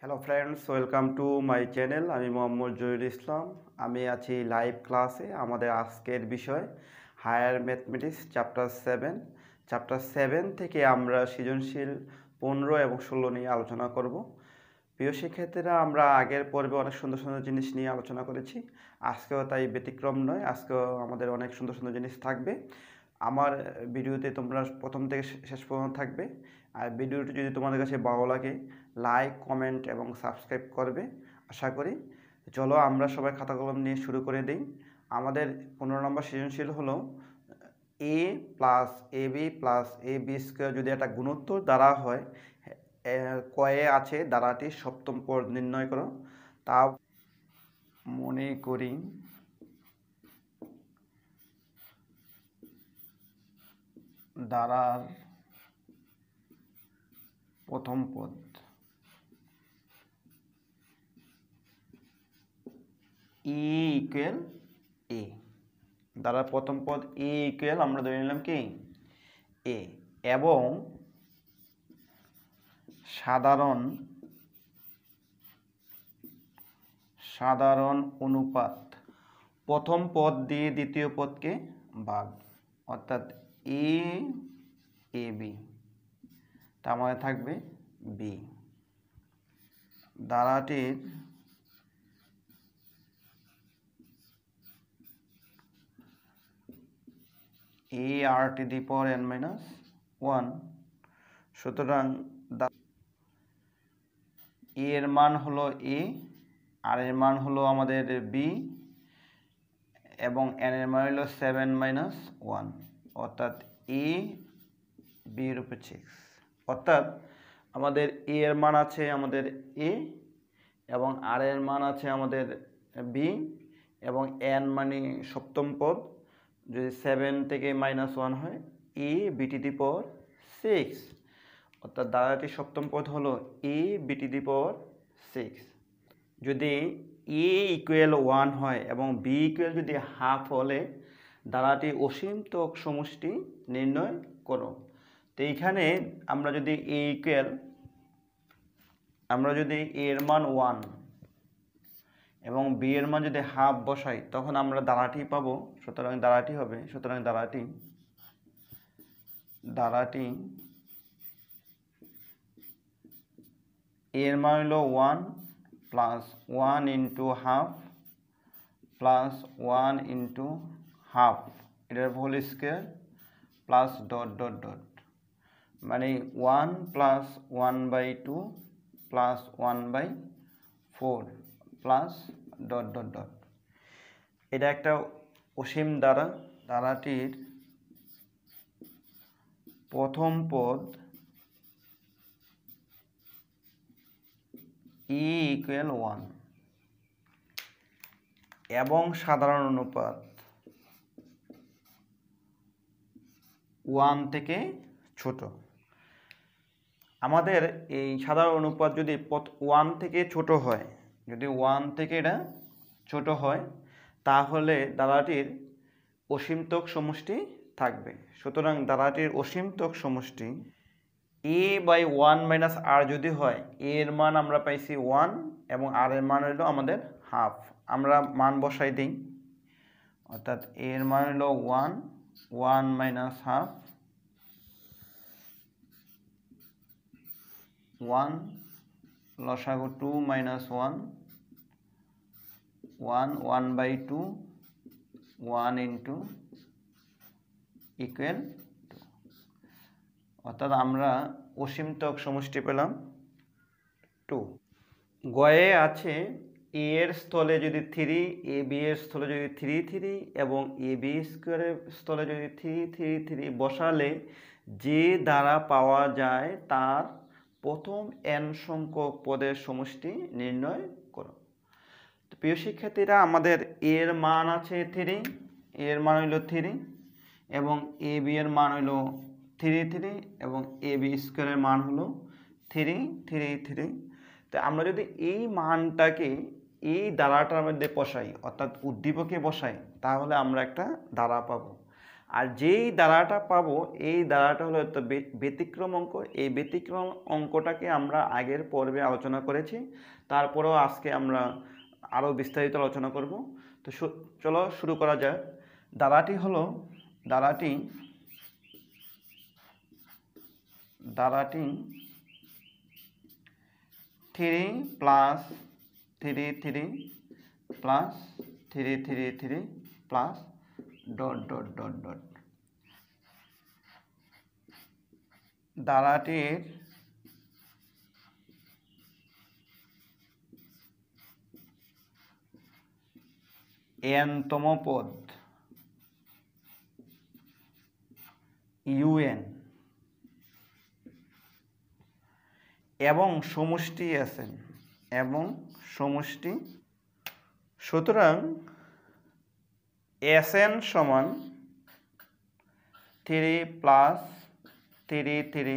hello friends welcome to my channel আমি মোহাম্মদ জহির ইসলাম আমি আছি লাইভ ক্লাসে আমাদের আজকের বিষয় higher mathematics chapter seven chapter seven থেকে আমরা সৃজনশীল পনেরো এবং ষোলো নিয়ে আলোচনা করব প্রিয় শিক্ষার্থীরা আমরা আগের পর্বে অনেক সুন্দর সুন্দর জিনিস নিয়ে আলোচনা করেছি আজকেও তাই ব্যতিক্রম নয় আজকেও আমাদের অনেক সুন্দর সুন্দর জিনিস থাকবে আমার ভিডিওতে তোমরা প্রথম থেকে শেষ পর্যন্ত থাকবে আর ভিডিওটি যদি তোমাদের কাছে ভালো লাগে লাইক কমেন্ট এবং সাবস্ক্রাইব করবে আশা করি চলো আমরা সবাই খাতা কলম নিয়ে শুরু করে দিই আমাদের পনেরো নম্বর সৃজনশীল হলো A plus A B plus A B square যদি একটা গুণোত্তর দ্বারা হয় কয়ে আছে দ্বারাটি সপ্তম পদ নির্ণয় করো তা মনে করি দ্বারার প্রথম পদ ই ইকুয়াল এ দ্বারা প্রথম পদ এ ইকুয়াল আমরা ধরে নিলাম কি এ এবং সাধারণ সাধারণ অনুপাত প্রথম পদ দিয়ে দ্বিতীয় পদকে ভাগ অর্থাৎ এ এ বি তার মানে থাকবে বি দ্বারাটির A R to the power N minus one সুতরাং দা এ e এর মান হলো এ e, আর এর মান হলো আমাদের বি এবং এন এর মান হলো সেভেন মাইনাস ওয়ান অর্থাৎ এ বি এর উপর সিক্স অর্থাৎ আমাদের এ e এর মান আছে আমাদের এ এবং আর এর মান আছে আমাদের বি এবং এন মানে সপ্তম পদ যদি সেভেন থেকে মাইনাস ওয়ান হয় এ বিটি দি পর সিক্স অর্থাৎ দাদাটির সপ্তম পদ হলো এ বিটি দি পর সিক্স যদি এ ইকুয়াল ওয়ান হয় এবং বি ইকুয়াল যদি হাফ হলে দ্বারাটি অসীমতক সমষ্টি নির্ণয় করো তো এইখানে আমরা যদি এ ইকুয়াল আমরা যদি এর মান ওয়ান এবং বি এর মান যদি হাফ বসাই তখন আমরা দাঁড়াটি পাবো সুতরাং দাঁড়াটি হবে সুতরাং দাঁড়াটি দাঁড়াটি এর মান হলো one plus one into half plus one into half এটার whole square plus dot dot dot মানে one plus one by two plus one by four plus dot dot dot এটা একটা অসীম দ্বারা দ্বারাটির প্রথম পদ ই ইকুয়াল ওয়ান এবং সাধারণ অনুপাত ওয়ান থেকে ছোট আমাদের এই সাধারণ অনুপাত যদি পথ ওয়ান থেকে ছোট হয় যদি ওয়ান থেকে এটা ছোট হয় তাহলে দাঁড়াটির অসীমতক সমষ্টি থাকবে সুতরাং দাঁড়াটির অসীমতক সমষ্টি A by one minus R যদি হয় এ এর মান আমরা পাইছি ওয়ান এবং আর এর মান হলো আমাদের হাফ আমরা মান বসাই দিই অর্থাৎ এ এর মান হলো one one minus half one লসাগু two minus one one one by two one into equal অর্থাৎ আমরা অসীমতক সমষ্টি পেলাম টু গয়ে আছে এ এর স্থলে যদি থ্রি এ বি এর স্থলে যদি থ্রি থ্রি এবং এ বি স্কোয়ারের স্থলে যদি থ্রি থ্রি থ্রি বসালে যে দ্বারা পাওয়া যায় তার প্রথম এন সংখ্যক পদের সমষ্টি নির্ণয় করো তো প্রিয় শিক্ষার্থীরা আমাদের এর মান আছে থ্রি এর মান হইল থ্রি এবং এ বি এর মান হইল থ্রি থ্রি এবং এ বি স্কোয়ারের মান হলো থ্রি থ্রি থ্রি তো আমরা যদি এই মানটাকে এই দ্বারাটার মধ্যে বসাই অর্থাৎ উদ্দীপকে বসাই তাহলে আমরা একটা দ্বারা পাবো আর যেই দ্বারাটা পাবো এই দ্বারাটা হলো তো ব্যতিক্রম অঙ্ক এই ব্যতিক্রম অঙ্কটাকে আমরা আগের পর্বে আলোচনা করেছি তারপরেও আজকে আমরা আরও বিস্তারিত আলোচনা করব তো চলো শুরু করা যাক দ্বারাটি হলো দাঁড়াটি দাঁড়াটি three plus three three plus three three three plus dot dot dot dot দালাটির এনতম পদ ইউএন এবং সমষ্টি আছেন এবং সমষ্টি সুতরাং এস এন সমান three plus three three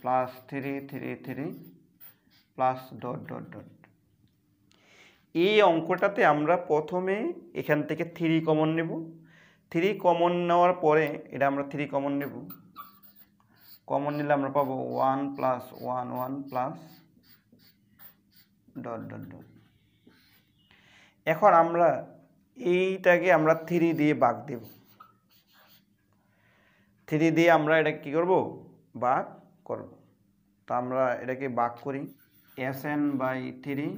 plus three three three plus dot dot dot এই অঙ্কটাতে আমরা প্রথমে এখান থেকে থ্রি কমন নেব থ্রি কমন নেওয়ার পরে এটা আমরা থ্রি কমন নেব কমন নিলে আমরা পাবো one plus one one plus dot dot dot এখন আমরা এইটাকে আমরা থ্রি দিয়ে বাঘ দেব থ্রি দিয়ে আমরা এটা কি করব বাঘ করব তো আমরা এটাকে বাঘ করি S N by three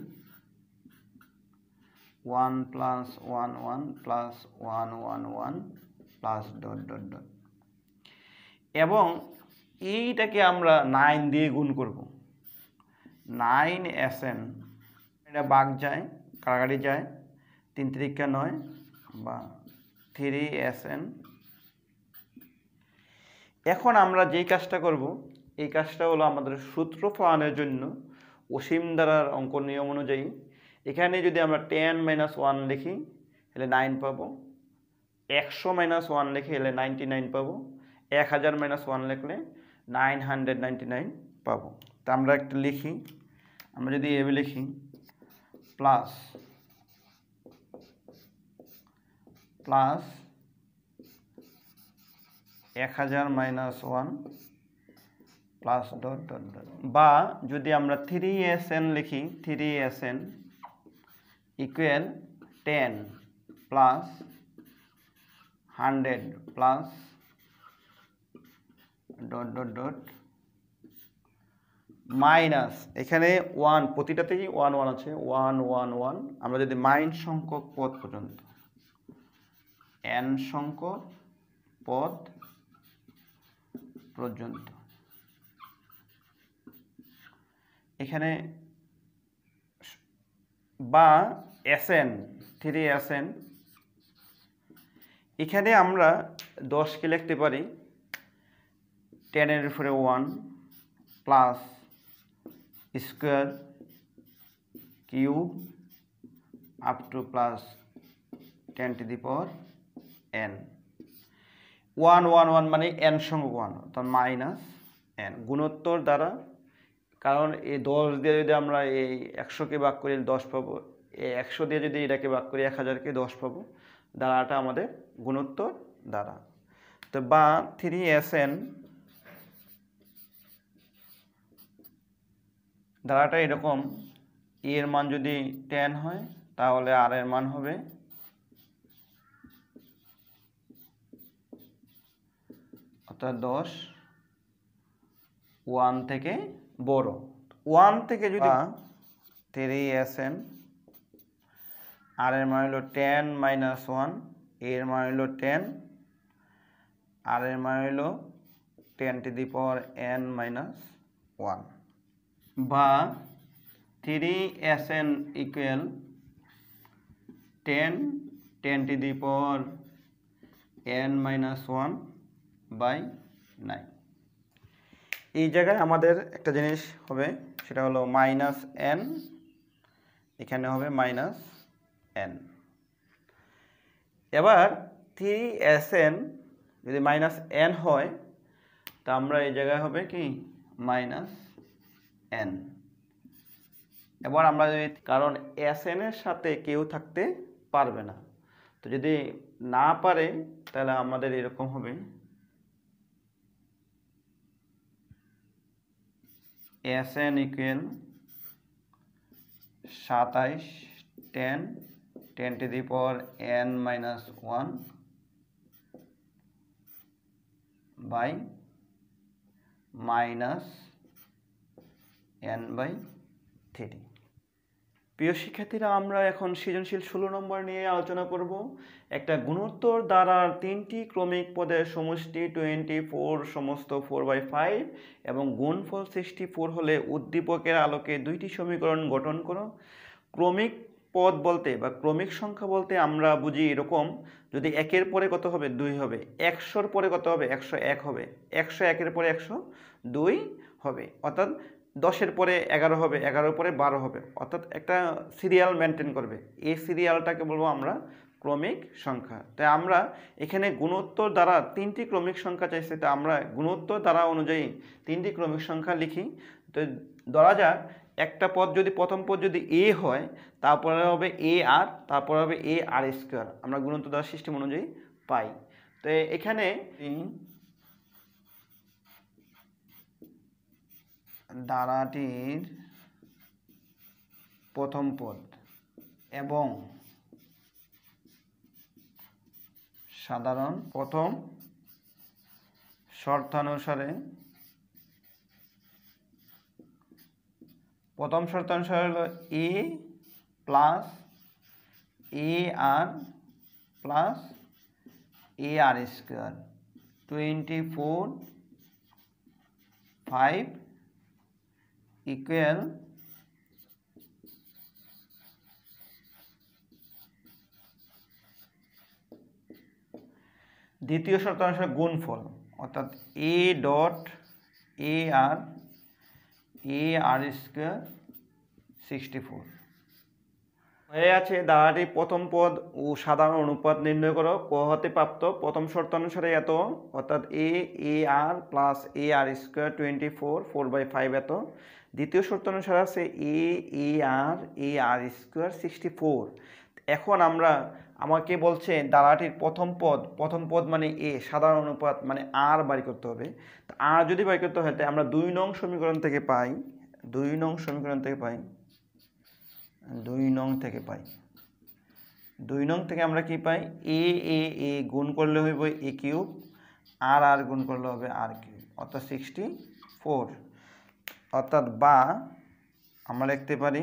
one plus one one plus one one one plus dot dot dot এবং এইটাকে আমরা নাইন দিয়ে গুণ করব নাইন এস এন এটা বাঘ যায় কারাগারি যায় তিন তিরিকা নয় বা থ্রি এস এন এখন আমরা যেই কাজটা করব এই কাজটা হলো আমাদের সূত্র প্রমাণের জন্য অসীম দ্বারার অঙ্ক নিয়ম অনুযায়ী এখানে যদি আমরা টেন মাইনাস ওয়ান লিখি তাহলে নাইন পাবো একশো মাইনাস ওয়ান লিখি এলে নাইনটি নাইন পাবো এক হাজার মাইনাস ওয়ান লিখলে নাইন হান্ড্রেড নাইনটি নাইন পাবো তা আমরা একটা লিখি আমরা যদি এভাবে লিখি প্লাস প্লাস এক হাজার minus one plus dot dot dot বা যদি আমরা থ্রি এস এন লিখি three S N equal ten plus hundred plus dot dot dot minus এখানে ওয়ান প্রতিটাতেই ওয়ান ওয়ান আছে ওয়ান ওয়ান ওয়ান আমরা যদি মাইন সংখ্যক পথ পর্যন্ত এন সংখ্যক পদ পর্যন্ত এখানে বা এসএন থ্রি এসএন এখানে আমরা দশকে লিখতে পারি টেনের উপরে one plus square cube up to plus ten to the power N one one one মানে এন সঙ্গ ওয়ান অর্থাৎ মাইনাস এন গুণোত্তর দ্বারা কারণ এই দশ দিয়ে যদি আমরা এই একশোকে ভাগ করি দশ পাবো এই একশো দিয়ে যদি এটাকে ভাগ করি এক হাজারকে দশ পাবো দ্বারাটা আমাদের গুণোত্তর দ্বারা তো বা থ্রি এস এন দ্বারাটা এরকম এর মান যদি টেন হয় তাহলে আর এর মান হবে অর্থাৎ দশ ওয়ান থেকে বড় ওয়ান থেকে যদি থ্রি এস এন আর এর মানে হল টেন মাইনাস ওয়ান এর মানে হল টেন আর এর মানে হল ten to the power N minus one বা three S N equal ten ten to the power N minus one by nine এই জায়গায় আমাদের একটা জিনিস হবে সেটা হলো মাইনাস এন এখানে হবে মাইনাস এন এবার থ্রি এস এন যদি মাইনাস এন হয় তা আমরা এই জায়গায় হবে কি মাইনাস এন এবার আমরা যদি কারণ এস এনের সাথে কেউ থাকতে পারবে না তো যদি না পারে তাহলে আমাদের এরকম হবে এস এন ইকুয়েল সাতাইশ ten ten to the power N minus one by minus N by three প্রিয় শিক্ষার্থীরা আমরা এখন সৃজনশীল ষোলো নম্বর নিয়ে আলোচনা করব একটা গুণোত্তর দ্বারার তিনটি ক্রমিক পদের সমষ্টি টোয়েন্টি ফোর সমস্ত ফোর বাই ফাইভ এবং গুণ ফল সিক্সটি ফোর হলে উদ্দীপকের আলোকে দুইটি সমীকরণ গঠন করো ক্রমিক পদ বলতে বা ক্রমিক সংখ্যা বলতে আমরা বুঝি এরকম যদি একের পরে কত হবে দুই হবে একশোর পরে কত হবে একশো এক হবে একশো একের পরে একশো দুই হবে অর্থাৎ দশের পরে এগারো হবে এগারোর পরে বারো হবে অর্থাৎ একটা সিরিয়াল মেনটেন করবে এই সিরিয়ালটাকে বলবো আমরা ক্রমিক সংখ্যা তাই আমরা এখানে গুণোত্তর দ্বারা তিনটি ক্রমিক সংখ্যা চাইছে তাই আমরা গুণোত্তর দ্বারা অনুযায়ী তিনটি ক্রমিক সংখ্যা লিখি তো ধরা যাক একটা পদ যদি প্রথম পদ যদি এ হয় তারপরে হবে এ আর তারপরে হবে এ আর স্কোয়ার আমরা গুণোত্তর দ্বারা সিস্টেম অনুযায়ী পাই তো এখানে দ্বারাটির প্রথম পদ এবং সাধারণ প্রথম শর্তানুসারে প্রথম শর্তানুসারে হলো A plus A R plus A R square twenty four five equal দ্বিতীয় শর্ত অনুসারে গুণফল অর্থাৎ A dot A R A R square sixty four হয়ে আছে দাঁড়াটি প্রথম পদ ও সাধারণ অনুপাত নির্ণয় করো ক হতে প্রাপ্ত প্রথম শর্ত অনুসারে এত অর্থাৎ A A R plus A R square twenty four four by five এত দ্বিতীয় শর্ত অনুসারে আছে A A R A R square sixty four এখন আমরা আমাকে বলছে দাঁড়াটির প্রথম পদ প্রথম পদ মানে এ সাধারণ অনুপাত মানে আর বাড়ি করতে হবে আর যদি বাড়ি করতে হয় তাই আমরা দুই নং সমীকরণ থেকে পাই দুই নং সমীকরণ থেকে পাই দুই নং থেকে পাই দুই নং থেকে আমরা কি পাই এ এ এ গুণ করলে হইব এ কিউব আর আর গুণ করলে হবে আর কিউব অর্থাৎ সিক্সটি ফোর অর্থাৎ বা আমরা লিখতে পারি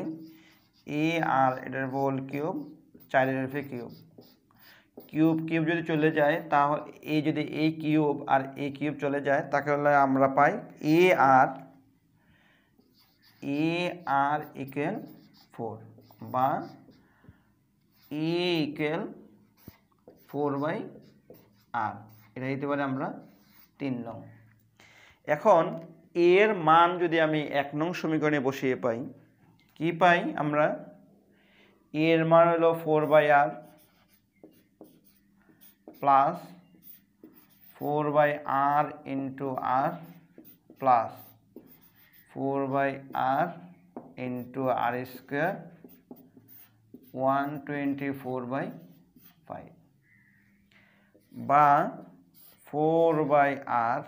এ আর এটার হোল কিউব চারের এফে কিউব কিউব কিউব যদি চলে যায় তাহলে এ যদি এ কিউব আর এ কিউব চলে যায় তাকে হলে আমরা পাই এ R A R equal four বা A equal four by R এটা দিতে পারি আমরা তিন নং এখন এর মান যদি আমি এক নং সমীকরণে বসিয়ে পাই কি পাই আমরা এর মান হলো four by R plus four by R into R plus four by R into R square one twenty four by five বা four by R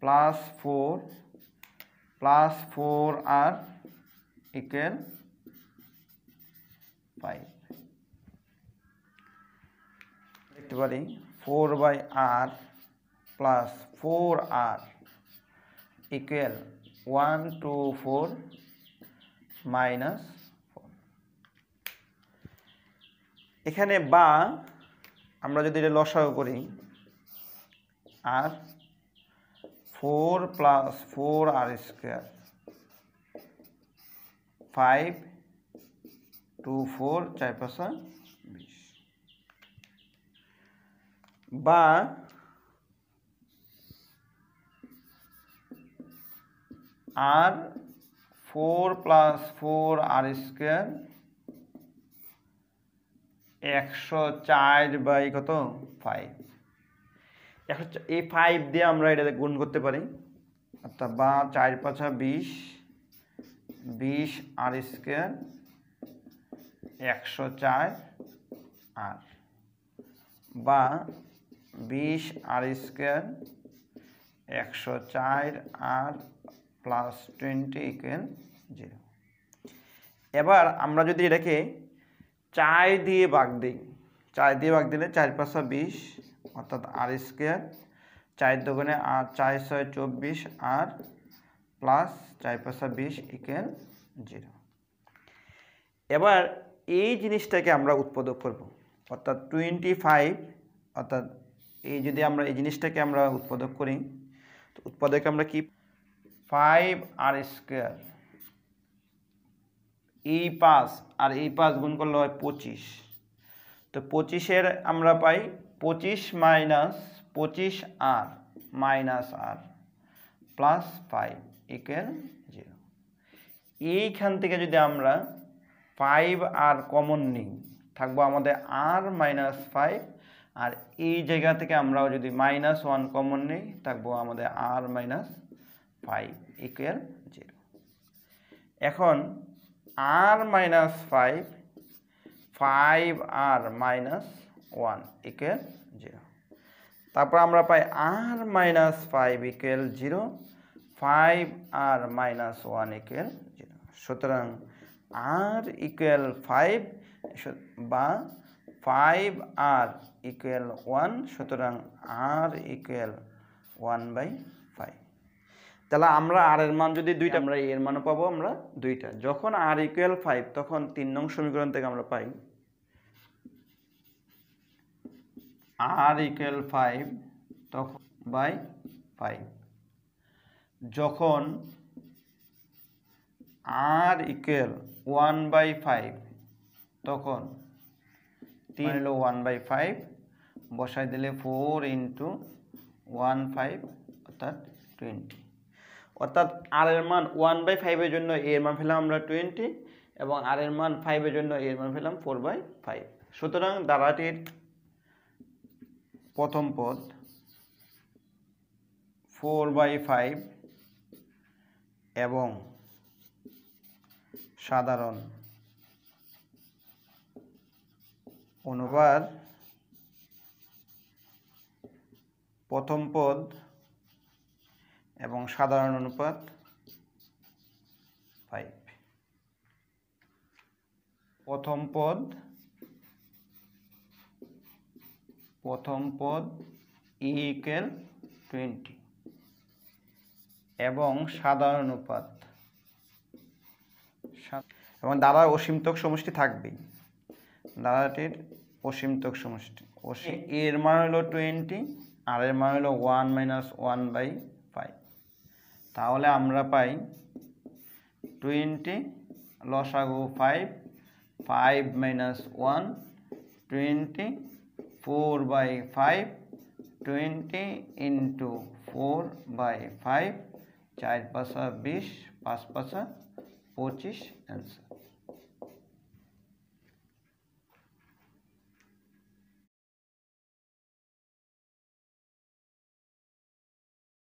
plus four plus four R equal five লিখতে পারি four by R plus four R equal one two four minus এখানে বা আমরা যদি এটা লসাও করি R four plus four R square five two four চার পাঁচ বিশ বা আর four plus four R square একশো চার বাই কত ফাইভ একশো এই ফাইভ দিয়ে আমরা এটাতে গুণ করতে পারি অর্থাৎ বা চার পাঁচা বিশ বিশ আর স্কোয়ার একশো চার আর বা বিশ আর স্কোয়ার একশো চার R plus twenty equal zero এবার আমরা যদি এটাকে চায় দিয়ে বাগ দিই চায় দিয়ে বাগ দিলে চার পাঁচশো বিশ অর্থাৎ আর স্কোয়ার চায়ের দোকানে আর চার ছয় চব্বিশ আর প্লাস চার পাঁচশো বিশ ইকেন জিরো এবার এই জিনিসটাকে আমরা উৎপাদক করব অর্থাৎ টোয়েন্টি ফাইভ অর্থাৎ এই যদি আমরা এই জিনিসটাকে আমরা উৎপাদক করি তো উৎপাদকে আমরা কি ফাইভ আর স্কোয়ার এই পাঁচ আর এই পাঁচ গুণ করলে হয় পঁচিশ তো পঁচিশের আমরা পাই পঁচিশ মাইনাস পঁচিশ R minus R plus five equal zero এইখান থেকে যদি আমরা ফাইভ আর কমন নিই থাকবো আমাদের আর মাইনাস ফাইভ আর এই জায়গা থেকে আমরাও যদি মাইনাস ওয়ান কমন নিই থাকবো আমাদের R minus five equal zero এখন R minus five five R minus one equal zero তারপর আমরা পাই R minus five equal zero five R minus one equal zero সুতরাং আর ইকুয়াল ফাইভ বা five R equal one সুতরাং R equal one by তাহলে আমরা আর এর মান যদি দুইটা আমরা এর মানও পাবো আমরা দুইটা যখন আর ইকুয়াল ফাইভ তখন তিন নং সমীকরণ থেকে আমরা পাই আর ইকুয়াল ফাইভ তখন বাই ফাইভ যখন R equal one by five তখন তিন হলো ওয়ান বাই ফাইভ বসাই দিলে ফোর ইন্টু ওয়ান ফাইভ অর্থাৎ টোয়েন্টি অর্থাৎ আর এর মান ওয়ান বাই ফাইভের জন্য এ এর মান ফেলাম আমরা টোয়েন্টি এবং আর এর মান ফাইভের জন্য এ এর মান ফেলাম ফোর বাই ফাইভ সুতরাং দ্বারাটির প্রথম পদ ফোর বাই ফাইভ এবং সাধারণ অনুবাদ প্রথম পদ এবং সাধারণ অনুপাত ফাইভ প্রথম পদ প্রথম পদ ই e টোয়েন্টি এবং সাধারণ অনুপাত এবং দাদার অসীমতক সমষ্টি থাকবেই দাদাটির অসীমতক সমষ্টি অসীম এর মান হলো টোয়েন্টি আর এর মান হলো ওয়ান মাইনাস ওয়ান বাই তাহলে আমরা পাই টোয়েন্টি লসাগু five five minus one twenty four by five twenty into four by five চার পাশা বিশ পাঁচ পাশা পঁচিশ অ্যান্সার